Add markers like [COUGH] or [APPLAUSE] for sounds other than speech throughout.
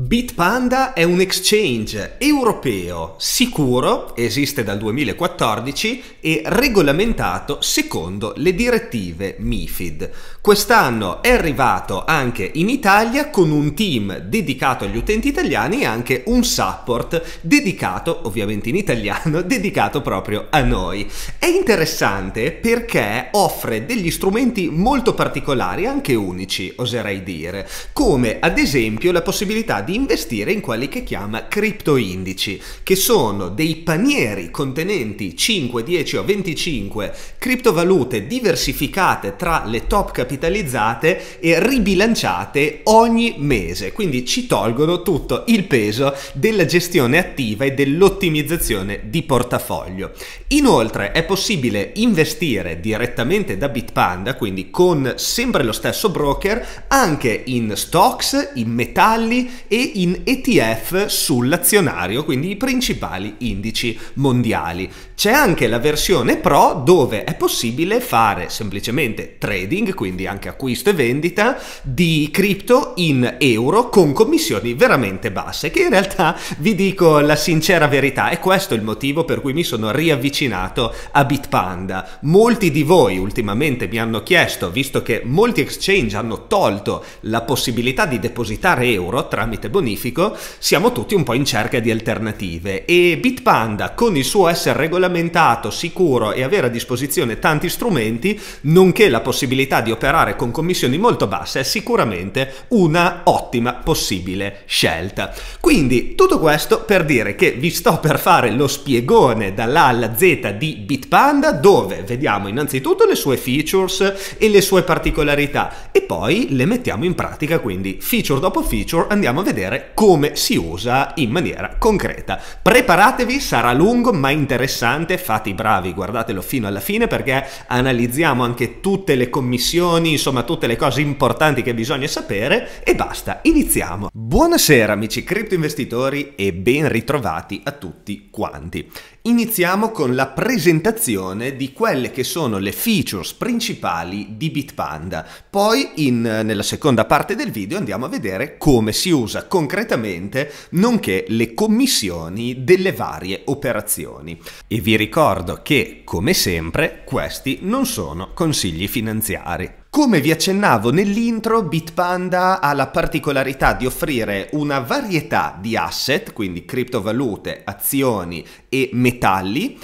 Bitpanda è un exchange europeo sicuro, esiste dal 2014 e regolamentato secondo le direttive MIFID. Quest'anno è arrivato anche in Italia con un team dedicato agli utenti italiani e anche un support dedicato, ovviamente in italiano, [LAUGHS] dedicato proprio a noi. È interessante perché offre degli strumenti molto particolari, anche unici, oserei dire, come ad esempio la possibilità di di investire in quelli che chiama criptoindici, che sono dei panieri contenenti 5, 10 o 25 criptovalute diversificate tra le top capitalizzate e ribilanciate ogni mese, quindi ci tolgono tutto il peso della gestione attiva e dell'ottimizzazione di portafoglio. Inoltre è possibile investire direttamente da Bitpanda, quindi con sempre lo stesso broker, anche in stocks, in metalli e in ETF sull'azionario, quindi i principali indici mondiali. C'è anche la versione Pro dove è possibile fare semplicemente trading, quindi anche acquisto e vendita di cripto in euro con commissioni veramente basse, che in realtà vi dico la sincera verità, è questo il motivo per cui mi sono riavvicinato a Bitpanda. Molti di voi ultimamente mi hanno chiesto, visto che molti exchange hanno tolto la possibilità di depositare euro tramite tramite bonifico, siamo tutti un po' in cerca di alternative e Bitpanda con il suo essere regolamentato, sicuro e avere a disposizione tanti strumenti, nonché la possibilità di operare con commissioni molto basse, è sicuramente una ottima possibile scelta. Quindi tutto questo per dire che vi sto per fare lo spiegone dall'A alla Z di Bitpanda dove vediamo innanzitutto le sue features e le sue particolarità e poi le mettiamo in pratica, quindi feature dopo feature andiamo a vedere come si usa in maniera concreta. Preparatevi, sarà lungo ma interessante, fate i bravi, guardatelo fino alla fine perché analizziamo anche tutte le commissioni, insomma tutte le cose importanti che bisogna sapere e basta, iniziamo. Buonasera amici cripto investitori e ben ritrovati a tutti quanti. Iniziamo con la presentazione di quelle che sono le features principali di Bitpanda, poi in, nella seconda parte del video andiamo a vedere come si usa concretamente, nonché le commissioni delle varie operazioni. E vi ricordo che, come sempre, questi non sono consigli finanziari. Come vi accennavo nell'intro, Bitpanda ha la particolarità di offrire una varietà di asset, quindi criptovalute, azioni e metalli,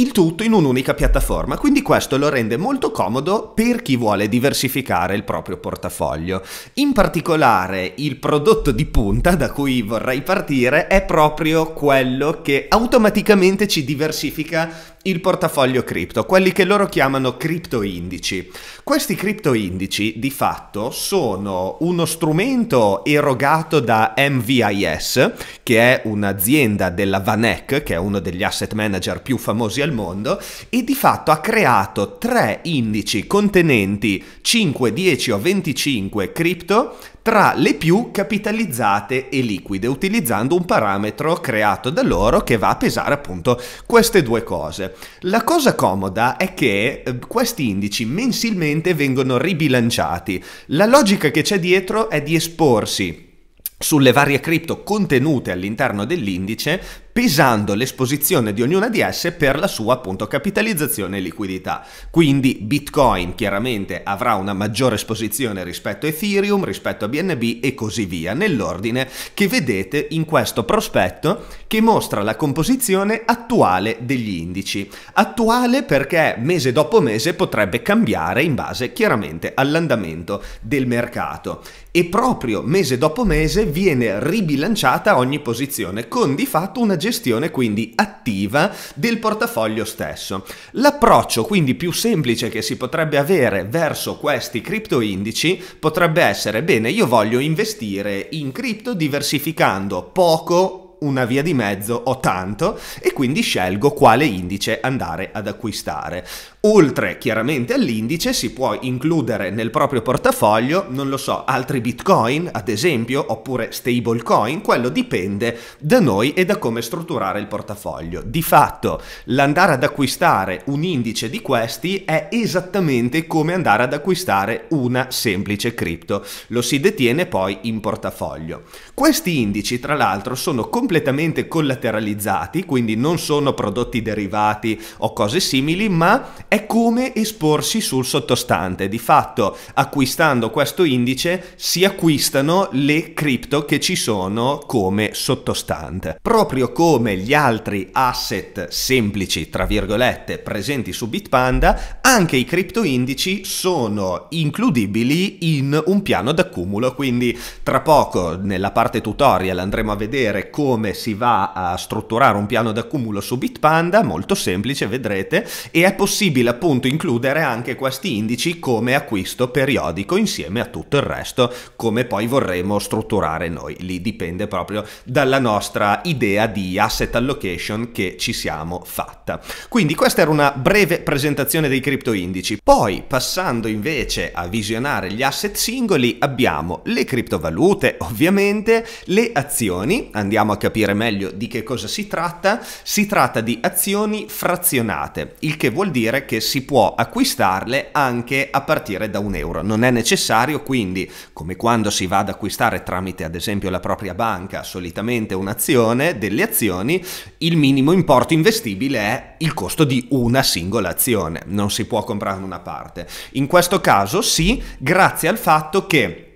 il tutto in un'unica piattaforma, quindi questo lo rende molto comodo per chi vuole diversificare il proprio portafoglio. In particolare il prodotto di punta da cui vorrei partire è proprio quello che automaticamente ci diversifica il portafoglio cripto, quelli che loro chiamano cripto indici. Questi cripto indici di fatto sono uno strumento erogato da MVIS, che è un'azienda della Vanek, che è uno degli asset manager più famosi al del mondo e di fatto ha creato tre indici contenenti 5, 10 o 25 cripto tra le più capitalizzate e liquide, utilizzando un parametro creato da loro che va a pesare appunto queste due cose. La cosa comoda è che eh, questi indici mensilmente vengono ribilanciati. La logica che c'è dietro è di esporsi sulle varie cripto contenute all'interno dell'indice pesando l'esposizione di ognuna di esse per la sua appunto capitalizzazione e liquidità. Quindi Bitcoin chiaramente avrà una maggiore esposizione rispetto a Ethereum, rispetto a BNB e così via, nell'ordine che vedete in questo prospetto che mostra la composizione attuale degli indici. Attuale perché mese dopo mese potrebbe cambiare in base chiaramente all'andamento del mercato e proprio mese dopo mese viene ribilanciata ogni posizione con di fatto una gestione quindi attiva del portafoglio stesso. L'approccio quindi più semplice che si potrebbe avere verso questi cripto indici potrebbe essere bene io voglio investire in cripto diversificando poco una via di mezzo o tanto e quindi scelgo quale indice andare ad acquistare. Oltre chiaramente all'indice si può includere nel proprio portafoglio, non lo so, altri bitcoin ad esempio, oppure stablecoin, quello dipende da noi e da come strutturare il portafoglio. Di fatto l'andare ad acquistare un indice di questi è esattamente come andare ad acquistare una semplice cripto, lo si detiene poi in portafoglio. Questi indici tra l'altro sono completamente collateralizzati, quindi non sono prodotti derivati o cose simili, ma è è come esporsi sul sottostante, di fatto acquistando questo indice si acquistano le cripto che ci sono come sottostante. Proprio come gli altri asset semplici, tra virgolette, presenti su Bitpanda, anche i cripto indici sono includibili in un piano d'accumulo, quindi tra poco nella parte tutorial andremo a vedere come si va a strutturare un piano d'accumulo su Bitpanda, molto semplice vedrete, e è possibile possibile appunto includere anche questi indici come acquisto periodico insieme a tutto il resto, come poi vorremmo strutturare noi. Lì dipende proprio dalla nostra idea di asset allocation che ci siamo fatta. Quindi questa era una breve presentazione dei cripto indici. Poi passando invece a visionare gli asset singoli abbiamo le criptovalute, ovviamente, le azioni, andiamo a capire meglio di che cosa si tratta. Si tratta di azioni frazionate, il che vuol dire perché si può acquistarle anche a partire da un euro. Non è necessario quindi, come quando si va ad acquistare tramite ad esempio la propria banca, solitamente un'azione, delle azioni, il minimo importo investibile è il costo di una singola azione, non si può comprare una parte. In questo caso sì, grazie al fatto che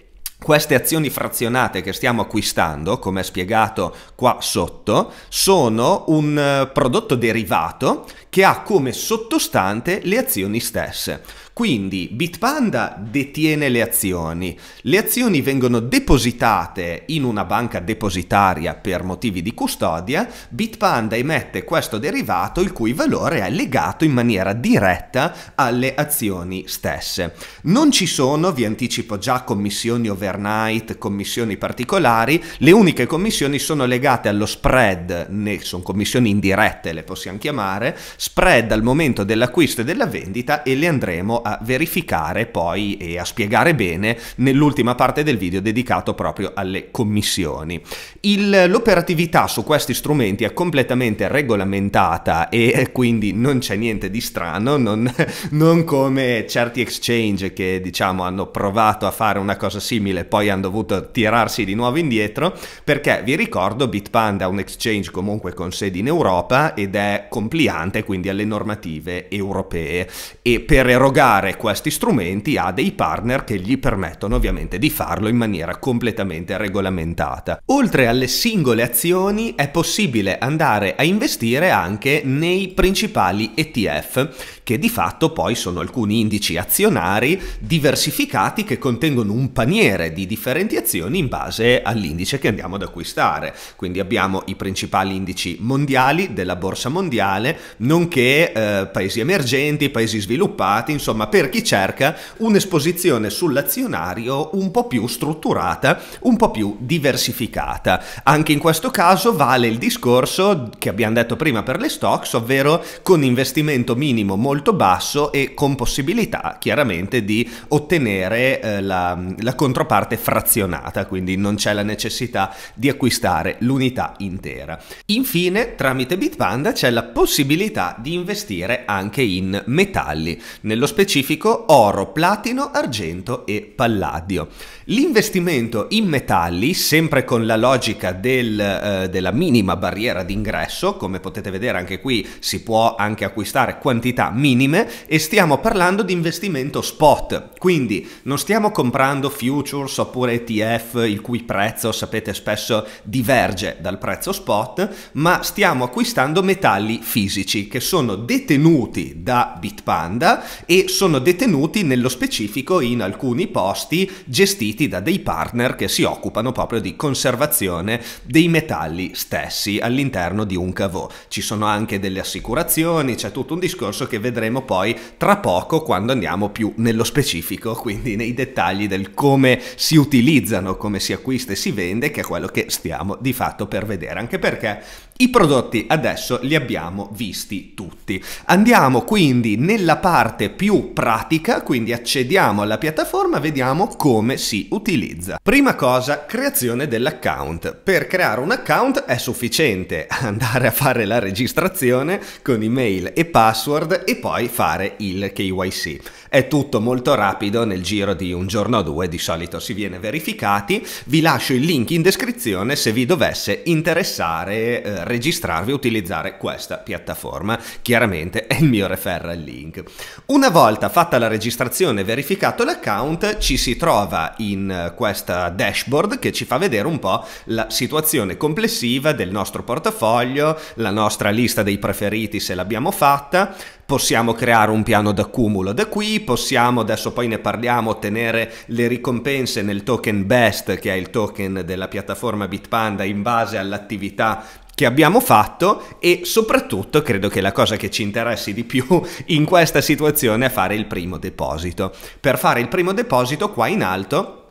queste azioni frazionate che stiamo acquistando, come spiegato qua sotto, sono un eh, prodotto derivato che ha come sottostante le azioni stesse. Quindi Bitpanda detiene le azioni, le azioni vengono depositate in una banca depositaria per motivi di custodia, Bitpanda emette questo derivato il cui valore è legato in maniera diretta alle azioni stesse. Non ci sono, vi anticipo già, commissioni overnight, commissioni particolari, le uniche commissioni sono legate allo spread, ne, sono commissioni indirette le possiamo chiamare, spread al momento dell'acquisto e della vendita e le andremo a verificare poi e a spiegare bene nell'ultima parte del video dedicato proprio alle commissioni. Il, l'operatività su questi strumenti è completamente regolamentata e quindi non c'è niente di strano, non, non come certi exchange che diciamo hanno provato a fare una cosa simile e poi hanno dovuto tirarsi di nuovo indietro perché vi ricordo Bitpanda è un exchange comunque con sede in Europa ed è compliante quindi alle normative europee e per erogare dare questi strumenti a dei partner che gli permettono ovviamente di farlo in maniera completamente regolamentata. Oltre alle singole azioni è possibile andare a investire anche nei principali ETF che di fatto poi sono alcuni indici azionari diversificati che contengono un paniere di differenti azioni in base all'indice che andiamo ad acquistare. Quindi abbiamo i principali indici mondiali della borsa mondiale, nonché eh, paesi emergenti, paesi sviluppati, insomma insomma per chi cerca un'esposizione sull'azionario un po' più strutturata, un po' più diversificata. Anche in questo caso vale il discorso che abbiamo detto prima per le stocks, ovvero con investimento minimo molto basso e con possibilità chiaramente di ottenere eh, la, la controparte frazionata, quindi non c'è la necessità di acquistare l'unità intera. Infine, tramite Bitpanda c'è la possibilità di investire anche in metalli. Nello specifico specifico oro, platino, argento e palladio. L'investimento in metalli, sempre con la logica del, eh, della minima barriera d'ingresso, come potete vedere anche qui si può anche acquistare quantità minime e stiamo parlando di investimento spot, quindi non stiamo comprando futures oppure ETF il cui prezzo sapete spesso diverge dal prezzo spot, ma stiamo acquistando metalli fisici che sono detenuti da Bitpanda e sono sono detenuti nello specifico in alcuni posti gestiti da dei partner che si occupano proprio di conservazione dei metalli stessi all'interno di un cavò. Ci sono anche delle assicurazioni, c'è tutto un discorso che vedremo poi tra poco quando andiamo più nello specifico, quindi nei dettagli del come si utilizzano, come si acquista e si vende, che è quello che stiamo di fatto per vedere, anche perché i prodotti adesso li abbiamo visti tutti. Andiamo quindi nella parte più pratica, quindi accediamo alla piattaforma, vediamo come si utilizza. Prima cosa, creazione dell'account. Per creare un account è sufficiente [LAUGHS] andare a fare la registrazione con email e password e poi fare il KYC. È tutto molto rapido, nel giro di un giorno o due di solito si viene verificati. Vi lascio il link in descrizione se vi dovesse interessare eh, registrarvi e utilizzare questa piattaforma. Chiaramente è il mio referral link. Una volta volta fatta la registrazione e verificato l'account ci si trova in eh, questa dashboard che ci fa vedere un po' la situazione complessiva del nostro portafoglio, la nostra lista dei preferiti se l'abbiamo fatta, possiamo creare un piano d'accumulo da qui, possiamo, adesso poi ne parliamo, ottenere le ricompense nel token best che è il token della piattaforma Bitpanda in base all'attività che abbiamo fatto e soprattutto credo che la cosa che ci interessi di più in questa situazione è fare il primo deposito. Per fare il primo deposito qua in alto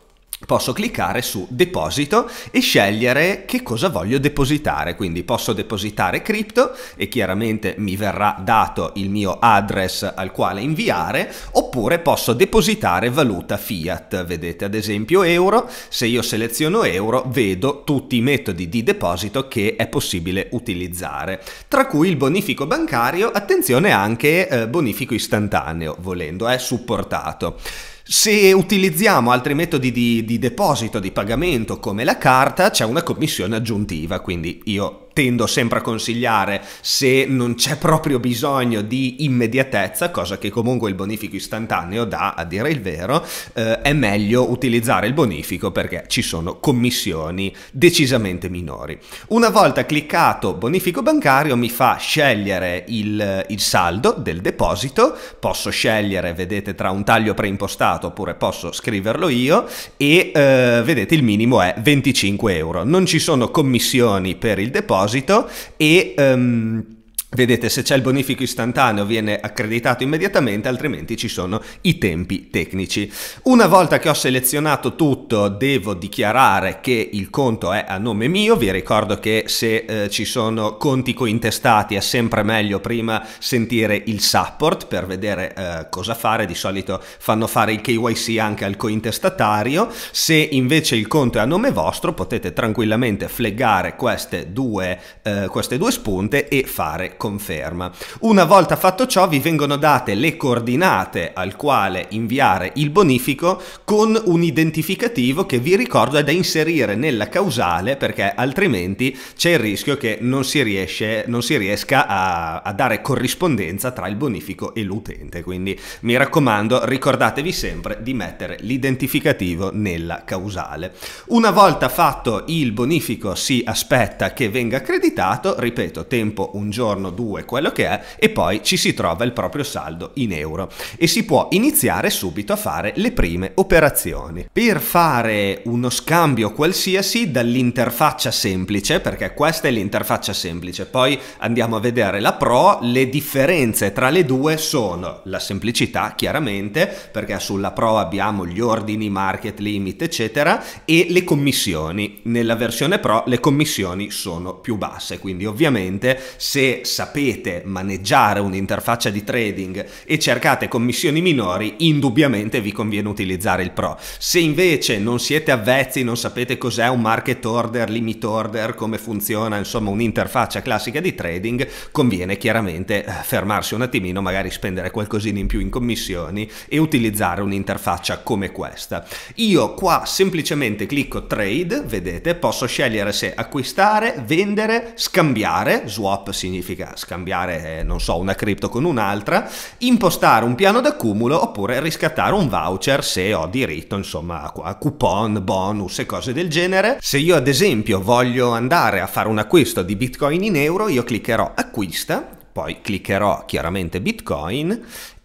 posso cliccare su deposito e scegliere che cosa voglio depositare quindi posso depositare cripto e chiaramente mi verrà dato il mio address al quale inviare oppure posso depositare valuta fiat vedete ad esempio euro se io seleziono euro vedo tutti i metodi di deposito che è possibile utilizzare tra cui il bonifico bancario attenzione anche eh, bonifico istantaneo volendo è supportato se utilizziamo altri metodi di, di deposito, di pagamento come la carta, c'è una commissione aggiuntiva, quindi io tendo sempre a consigliare se non c'è proprio bisogno di immediatezza, cosa che comunque il bonifico istantaneo dà, a dire il vero, eh, è meglio utilizzare il bonifico perché ci sono commissioni decisamente minori. Una volta cliccato bonifico bancario mi fa scegliere il, il saldo del deposito, posso scegliere, vedete, tra un taglio preimpostato oppure posso scriverlo io e eh, vedete il minimo è 25 euro. Non ci sono commissioni per il deposito, proposito e... Um, Vedete, se c'è il bonifico istantaneo viene accreditato immediatamente, altrimenti ci sono i tempi tecnici. Una volta che ho selezionato tutto, devo dichiarare che il conto è a nome mio. Vi ricordo che se eh, ci sono conti cointestati è sempre meglio prima sentire il support per vedere eh, cosa fare. Di solito fanno fare il KYC anche al cointestatario. Se invece il conto è a nome vostro, potete tranquillamente fleggare queste due, eh, queste due spunte e fare conferma. Una volta fatto ciò vi vengono date le coordinate al quale inviare il bonifico con un identificativo che vi ricordo è da inserire nella causale perché altrimenti c'è il rischio che non si, riesce, non si riesca a, a dare corrispondenza tra il bonifico e l'utente. Quindi mi raccomando ricordatevi sempre di mettere l'identificativo nella causale. Una volta fatto il bonifico si aspetta che venga accreditato, ripeto, tempo un giorno 2, quello che è, e poi ci si trova il proprio saldo in euro e si può iniziare subito a fare le prime operazioni. Per fare uno scambio qualsiasi dall'interfaccia semplice, perché questa è l'interfaccia semplice, poi andiamo a vedere la pro, le differenze tra le due sono la semplicità chiaramente, perché sulla pro abbiamo gli ordini, market limit eccetera e le commissioni. Nella versione pro le commissioni sono più basse, quindi ovviamente se sapete maneggiare un'interfaccia di trading e cercate commissioni minori, indubbiamente vi conviene utilizzare il Pro. Se invece non siete avvezzi, non sapete cos'è un market order, limit order, come funziona, insomma, un'interfaccia classica di trading, conviene chiaramente eh, fermarsi un attimino, magari spendere qualcosina in più in commissioni e utilizzare un'interfaccia come questa. Io qua semplicemente clicco trade, vedete, posso scegliere se acquistare, vendere, scambiare, swap significa scambiare, eh, non so, una cripto con un'altra, impostare un piano d'accumulo oppure riscattare un voucher se ho diritto, insomma, a coupon, bonus e cose del genere. Se io ad esempio voglio andare a fare un acquisto di Bitcoin in euro, io cliccherò acquista, poi cliccherò chiaramente Bitcoin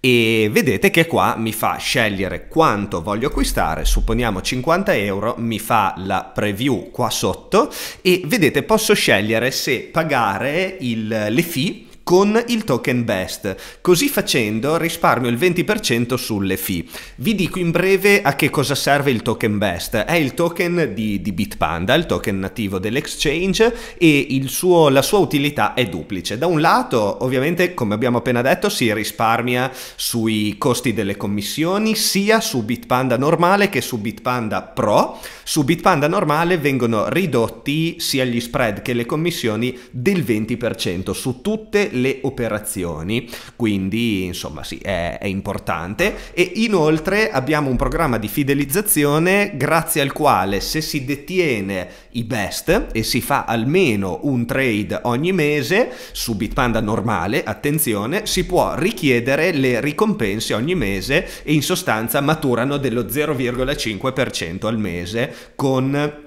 e vedete che qua mi fa scegliere quanto voglio acquistare, supponiamo 50 euro, mi fa la preview qua sotto e vedete posso scegliere se pagare il, le fee con il token best. Così facendo risparmio il 20% sulle fee. Vi dico in breve a che cosa serve il token best. È il token di, di Bitpanda, il token nativo dell'exchange e suo, la sua utilità è duplice. Da un lato, ovviamente, come abbiamo appena detto, si risparmia sui costi delle commissioni sia su Bitpanda normale che su Bitpanda Pro. Su Bitpanda normale vengono ridotti sia gli spread che le commissioni del 20% su tutte le le operazioni, quindi insomma sì, è, è importante e inoltre abbiamo un programma di fidelizzazione grazie al quale se si detiene i best e si fa almeno un trade ogni mese su Bitpanda normale, attenzione, si può richiedere le ricompense ogni mese e in sostanza maturano dello 0,5% al mese con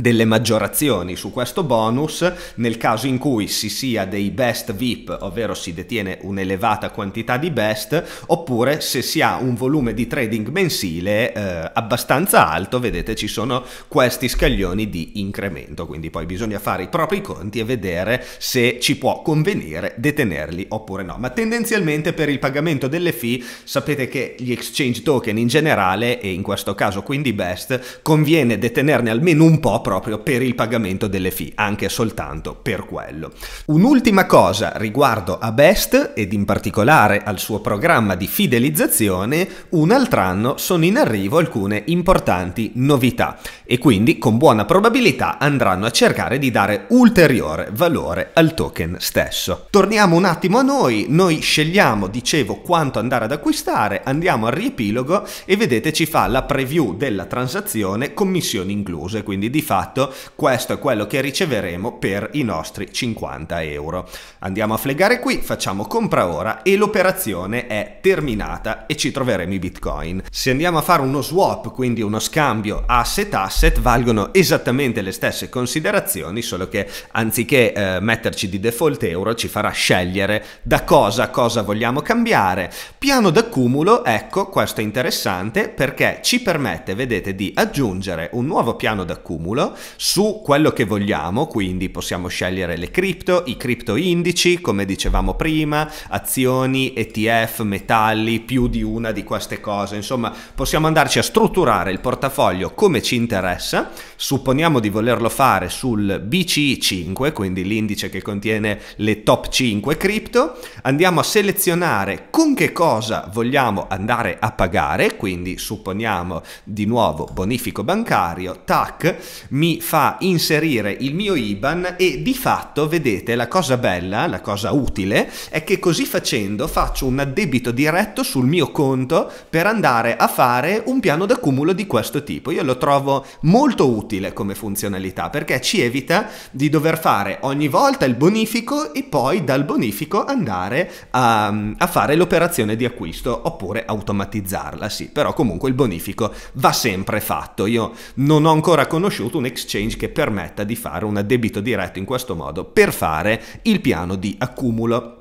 delle maggiorazioni su questo bonus nel caso in cui si sia dei best VIP, ovvero si detiene un'elevata quantità di best, oppure se si ha un volume di trading mensile eh, abbastanza alto, vedete ci sono questi scaglioni di incremento, quindi poi bisogna fare i propri conti e vedere se ci può convenire detenerli oppure no, ma tendenzialmente per il pagamento delle fee sapete che gli exchange token in generale e in questo caso quindi best conviene detenerne almeno un po' proprio per il pagamento delle fee, anche soltanto per quello. Un'ultima cosa riguardo a Best ed in particolare al suo programma di fidelizzazione, un altro anno sono in arrivo alcune importanti novità e quindi con buona probabilità andranno a cercare di dare ulteriore valore al token stesso. Torniamo un attimo a noi, noi scegliamo, dicevo, quanto andare ad acquistare, andiamo al riepilogo e vedete ci fa la preview della transazione, commissioni incluse, quindi di fatto fatto, questo è quello che riceveremo per i nostri 50 euro. Andiamo a flegare qui, facciamo compra ora e l'operazione è terminata e ci troveremo i bitcoin. Se andiamo a fare uno swap, quindi uno scambio asset-asset, valgono esattamente le stesse considerazioni, solo che anziché eh, metterci di default euro ci farà scegliere da cosa cosa vogliamo cambiare. Piano d'accumulo, ecco, questo è interessante perché ci permette, vedete, di aggiungere un nuovo piano d'accumulo su quello che vogliamo, quindi possiamo scegliere le cripto, i cripto indici, come dicevamo prima, azioni, ETF, metalli, più di una di queste cose, insomma possiamo andarci a strutturare il portafoglio come ci interessa, supponiamo di volerlo fare sul BCI 5, quindi l'indice che contiene le top 5 cripto, andiamo a selezionare con che cosa vogliamo andare a pagare, quindi supponiamo di nuovo bonifico bancario, tac, mi fa inserire il mio IBAN e di fatto, vedete, la cosa bella, la cosa utile, è che così facendo faccio un addebito diretto sul mio conto per andare a fare un piano d'accumulo di questo tipo. Io lo trovo molto utile come funzionalità perché ci evita di dover fare ogni volta il bonifico e poi dal bonifico andare a, a fare l'operazione di acquisto oppure automatizzarla, sì, però comunque il bonifico va sempre fatto. Io non ho ancora conosciuto un exchange che permetta di fare un addebito diretto in questo modo per fare il piano di accumulo.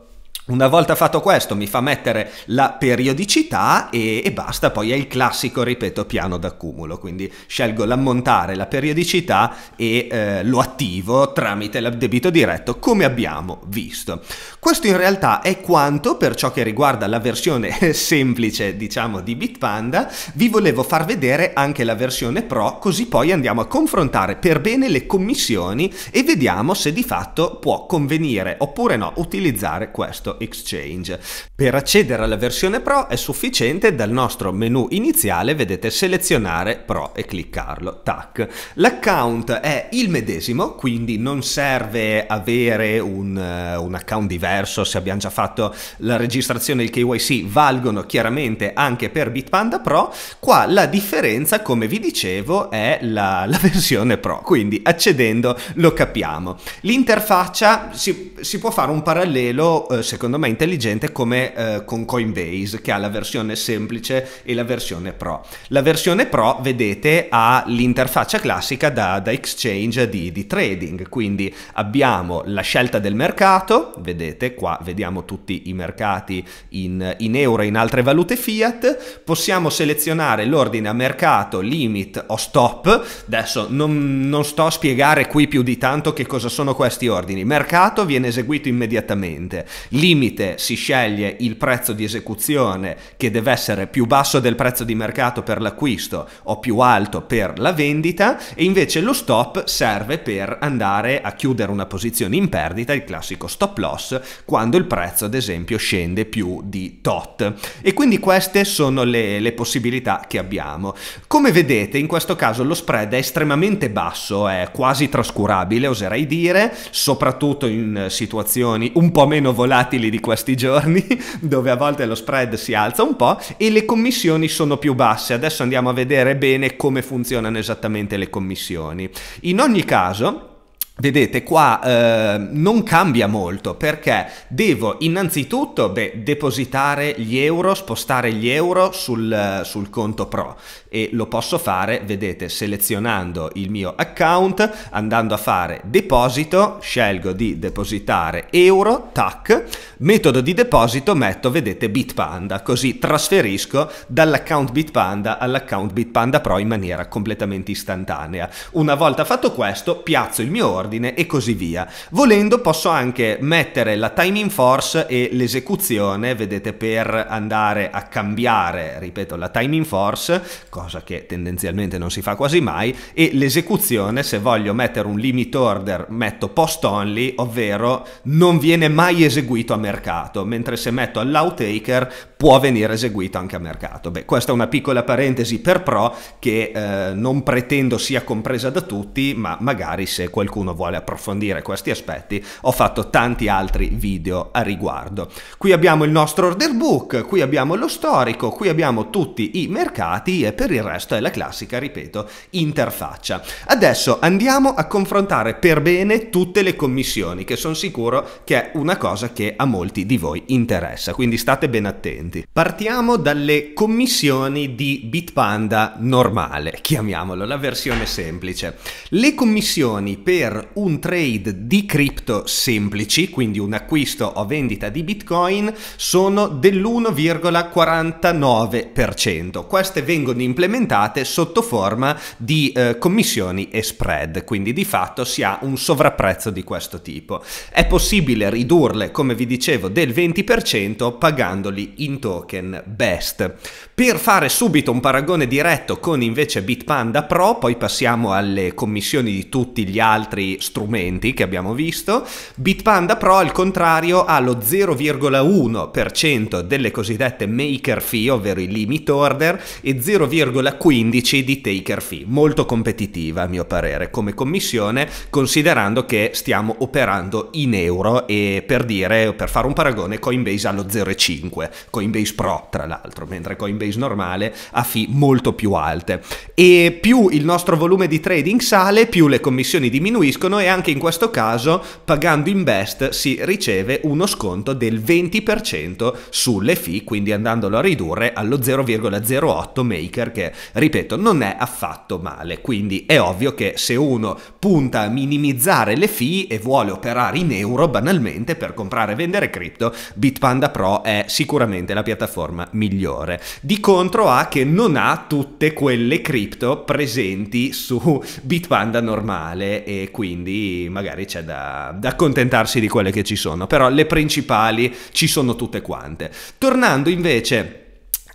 Una volta fatto questo mi fa mettere la periodicità e, e, basta, poi è il classico, ripeto, piano d'accumulo, quindi scelgo l'ammontare, la periodicità e eh, lo attivo tramite il debito diretto come abbiamo visto. Questo in realtà è quanto per ciò che riguarda la versione [LAUGHS] semplice diciamo di Bitpanda, vi volevo far vedere anche la versione Pro così poi andiamo a confrontare per bene le commissioni e vediamo se di fatto può convenire oppure no utilizzare questo Exchange. Per accedere alla versione Pro è sufficiente dal nostro menu iniziale vedete selezionare Pro e cliccarlo, tac. L'account è il medesimo, quindi non serve avere un, eh, un account diverso se abbiamo già fatto la registrazione il KYC valgono chiaramente anche per Bitpanda Pro, qua la differenza come vi dicevo è la, la [LAUGHS] versione Pro, quindi accedendo lo capiamo. L'interfaccia si, si può fare un parallelo eh, secondo secondo me intelligente come eh, con Coinbase che ha la versione semplice e la versione pro. La versione pro, vedete, ha l'interfaccia classica da, da exchange di, di, trading, quindi abbiamo la scelta del mercato, vedete qua vediamo tutti i mercati in, in euro e in altre valute fiat, possiamo selezionare l'ordine a mercato, limit o stop, adesso non, non sto a spiegare qui più di tanto che cosa sono questi ordini, mercato viene eseguito immediatamente, limit limite si sceglie il prezzo di esecuzione che deve essere più basso del prezzo di mercato per l'acquisto o più alto per la vendita e invece lo stop serve per andare a chiudere una posizione in perdita, il classico stop loss, quando il prezzo ad esempio scende più di tot. E quindi queste sono le, le possibilità che abbiamo. Come vedete in questo caso lo spread è estremamente basso, è quasi trascurabile oserei dire, soprattutto in situazioni un po' meno volatili incredibili di questi giorni, [LAUGHS] dove a volte lo spread si alza un po' e le commissioni sono più basse. Adesso andiamo a vedere bene come funzionano esattamente le commissioni. In ogni caso, Vedete qua eh, non cambia molto perché devo innanzitutto beh, depositare gli euro, spostare gli euro sul, sul, conto pro e lo posso fare, vedete, selezionando il mio account, andando a fare deposito, scelgo di depositare euro, tac, metodo di deposito metto, vedete, Bitpanda, così trasferisco dall'account Bitpanda all'account Bitpanda Pro in maniera completamente istantanea. Una volta fatto questo piazzo il mio ordine ordine e così via. Volendo posso anche mettere la timing force e l'esecuzione, vedete per andare a cambiare, ripeto, la timing force, cosa che tendenzialmente non si fa quasi mai, e l'esecuzione se voglio mettere un limit order metto post only, ovvero non viene mai eseguito a mercato, mentre se metto all'outaker può venire eseguito anche a mercato. Beh, questa è una piccola parentesi per Pro che eh, non pretendo sia compresa da tutti, ma magari se qualcuno vuole approfondire questi aspetti, ho fatto tanti altri video a riguardo. Qui abbiamo il nostro order book, qui abbiamo lo storico, qui abbiamo tutti i mercati e per il resto è la classica, ripeto, interfaccia. Adesso andiamo a confrontare per bene tutte le commissioni, che sono sicuro che è una cosa che a molti di voi interessa, quindi state ben attenti. Partiamo dalle commissioni di Bitpanda normale, chiamiamolo, la versione semplice. Le commissioni per un trade di cripto semplici, quindi un acquisto o vendita di Bitcoin, sono dell'1,49%. Queste vengono implementate sotto forma di eh, commissioni e spread, quindi di fatto si ha un sovrapprezzo di questo tipo. È possibile ridurle, come vi dicevo, del 20% pagandoli in token best. Per fare subito un paragone diretto con invece Bitpanda Pro, poi passiamo alle commissioni di tutti gli altri strumenti che abbiamo visto. Bitpanda Pro al contrario ha lo 0,1% delle cosiddette maker fee, ovvero i limit order, e 0,15% di taker fee, molto competitiva a mio parere come commissione, considerando che stiamo operando in euro e per dire, per fare un paragone, Coinbase ha lo 0,5, Coinbase Pro tra l'altro, mentre Coinbase normale ha fee molto più alte. E più il nostro volume di trading sale, più le commissioni diminuiscono acquisiscono e anche in questo caso pagando Invest si riceve uno sconto del 20% sulle fee, quindi andandolo a ridurre allo 0,08 maker che ripeto non è affatto male, quindi è ovvio che se uno punta a minimizzare le fee e vuole operare in euro banalmente per comprare e vendere cripto, Bitpanda Pro è sicuramente la piattaforma migliore. Di contro ha che non ha tutte quelle cripto presenti su Bitpanda normale e quindi quindi magari c'è da, da accontentarsi di quelle che ci sono, però le principali ci sono tutte quante. Tornando invece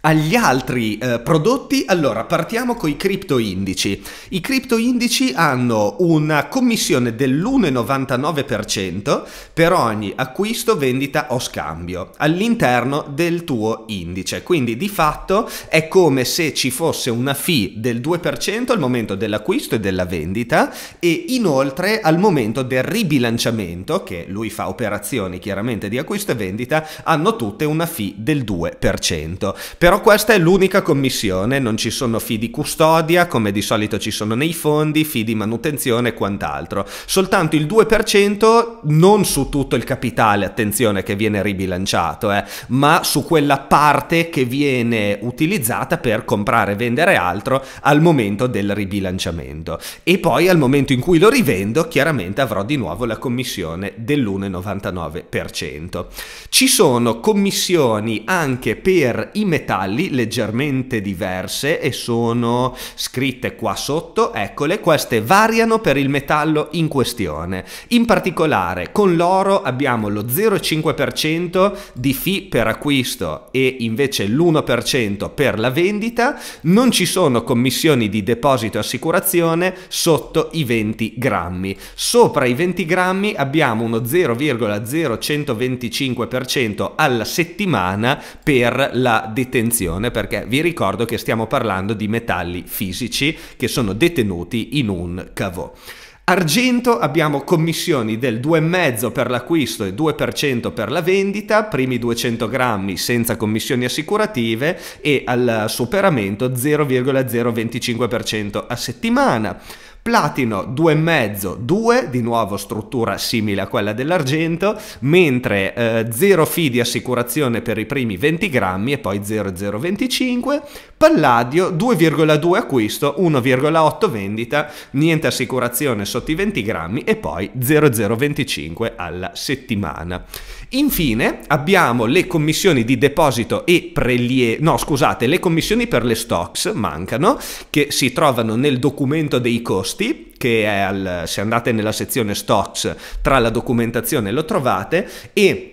agli altri eh, prodotti, allora partiamo con i cripto indici. I cripto indici hanno una commissione dell'1,99% per ogni acquisto, vendita o scambio all'interno del tuo indice. Quindi di fatto è come se ci fosse una fee del 2% al momento dell'acquisto e della vendita e inoltre al momento del ribilanciamento, che lui fa operazioni chiaramente di acquisto e vendita, hanno tutte una fee del 2%. Per però questa è l'unica commissione, non ci sono fee di custodia, come di solito ci sono nei fondi, fee di manutenzione e quant'altro. Soltanto il 2% non su tutto il capitale, attenzione, che viene ribilanciato, eh, ma su quella parte che viene utilizzata per comprare e vendere altro al momento del ribilanciamento. E poi al momento in cui lo rivendo, chiaramente avrò di nuovo la commissione dell'1,99%. Ci sono commissioni anche per i metalli valli leggermente diverse e sono scritte qua sotto, eccole, queste variano per il metallo in questione. In particolare con l'oro abbiamo lo 0,5% di fee per acquisto e invece l'1% per la vendita, non ci sono commissioni di deposito e assicurazione sotto i 20 grammi. Sopra i 20 grammi abbiamo uno 0,0125% alla settimana per la detenzione attenzione perché vi ricordo che stiamo parlando di metalli fisici che sono detenuti in un cavò. Argento abbiamo commissioni del 2,5% per l'acquisto e 2% per la vendita, primi 200 grammi senza commissioni assicurative e al superamento 0,025% a settimana. Platino 2,5, 2, di nuovo struttura simile a quella dell'argento, mentre eh, 0 fi di assicurazione per i primi 20 grammi e poi 0,025, Palladio 2,2 acquisto, 1,8 vendita, niente assicurazione sotto i 20 grammi e poi 0,025 alla settimana. Infine abbiamo le commissioni di deposito e prelievo, no scusate, le commissioni per le stocks mancano, che si trovano nel documento dei costi, che è al, se andate nella sezione stocks tra la documentazione lo trovate, e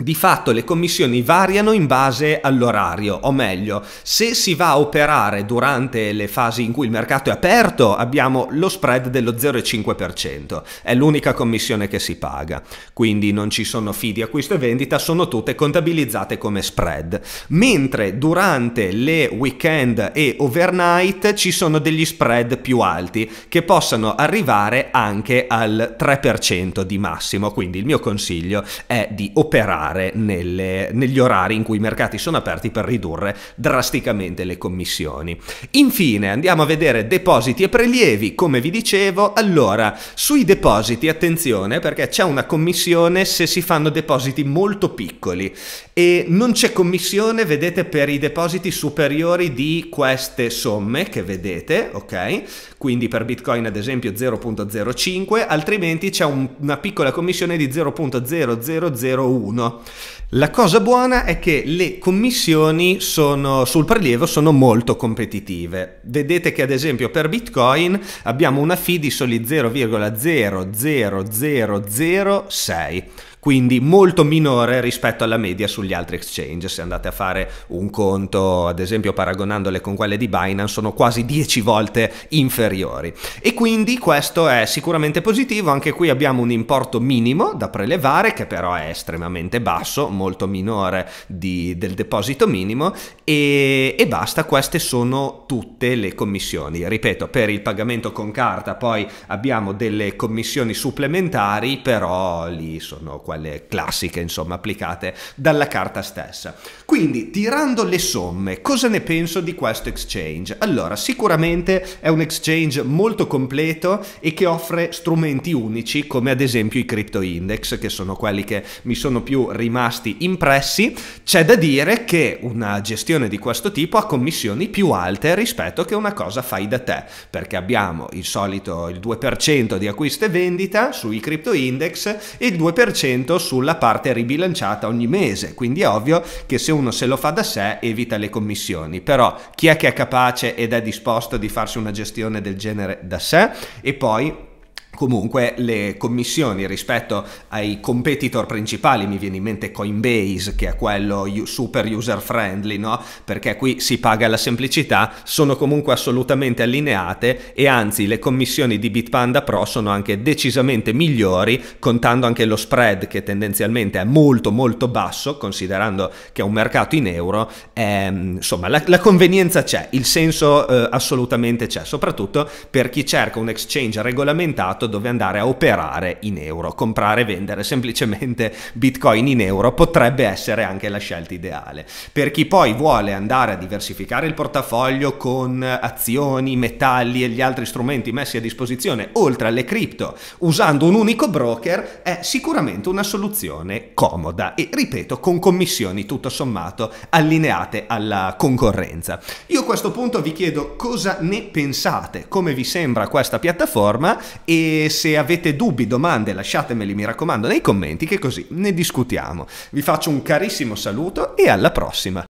di fatto le commissioni variano in base all'orario, o meglio, se si va a operare durante le fasi in cui il mercato è aperto abbiamo lo spread dello 0,5%, è l'unica commissione che si paga, quindi non ci sono fidi acquisto e vendita, sono tutte contabilizzate come spread, mentre durante le weekend e overnight ci sono degli spread più alti che possono arrivare anche al 3% di massimo, quindi il mio consiglio è di operare lavorare nelle, negli orari in cui i mercati sono aperti per ridurre drasticamente le commissioni. Infine andiamo a vedere depositi e prelievi, come vi dicevo, allora sui depositi attenzione perché c'è una commissione se si fanno depositi molto piccoli e non c'è commissione, vedete, per i depositi superiori di queste somme che vedete, ok? Quindi per Bitcoin ad esempio 0.05, altrimenti c'è un, una piccola commissione di 0.0001 la cosa buona è che le commissioni sono, sul prelievo sono molto competitive. Vedete che ad esempio per Bitcoin abbiamo una fee di soli 0,00006 quindi molto minore rispetto alla media sugli altri exchange. Se andate a fare un conto, ad esempio paragonandole con quelle di Binance, sono quasi 10 volte inferiori. E quindi questo è sicuramente positivo, anche qui abbiamo un importo minimo da prelevare, che però è estremamente basso, molto minore di, del deposito minimo, e, e basta, queste sono tutte le commissioni. Ripeto, per il pagamento con carta poi abbiamo delle commissioni supplementari, però lì sono quelle classiche, insomma, applicate dalla carta stessa. Quindi, tirando le somme, cosa ne penso di questo exchange? Allora, sicuramente è un exchange molto completo e che offre strumenti unici, come ad esempio i crypto index, che sono quelli che mi sono più rimasti impressi. C'è da dire che una gestione di questo tipo ha commissioni più alte rispetto che una cosa fai da te, perché abbiamo il solito il 2% di acquisto e vendita sui crypto index e il 2% 10% sulla parte ribilanciata ogni mese, quindi è ovvio che se uno se lo fa da sé evita le commissioni, però chi è che è capace ed è disposto di farsi una gestione del genere da sé e poi Comunque le commissioni rispetto ai competitor principali, mi viene in mente Coinbase che è quello super user friendly, no? perché qui si paga la semplicità, sono comunque assolutamente allineate e anzi le commissioni di Bitpanda Pro sono anche decisamente migliori, contando anche lo spread che tendenzialmente è molto molto basso, considerando che è un mercato in euro, è, ehm, insomma la, la, convenienza c'è, il senso eh, assolutamente c'è, soprattutto per chi cerca un exchange regolamentato fatto dove andare a operare in euro. Comprare e vendere semplicemente bitcoin in euro potrebbe essere anche la scelta ideale. Per chi poi vuole andare a diversificare il portafoglio con azioni, metalli e gli altri strumenti messi a disposizione oltre alle cripto usando un unico broker è sicuramente una soluzione comoda e ripeto con commissioni tutto sommato allineate alla concorrenza. Io a questo punto vi chiedo cosa ne pensate, come vi sembra questa piattaforma e se avete dubbi, domande, lasciatemeli mi raccomando nei commenti che così ne discutiamo. Vi faccio un carissimo saluto e alla prossima!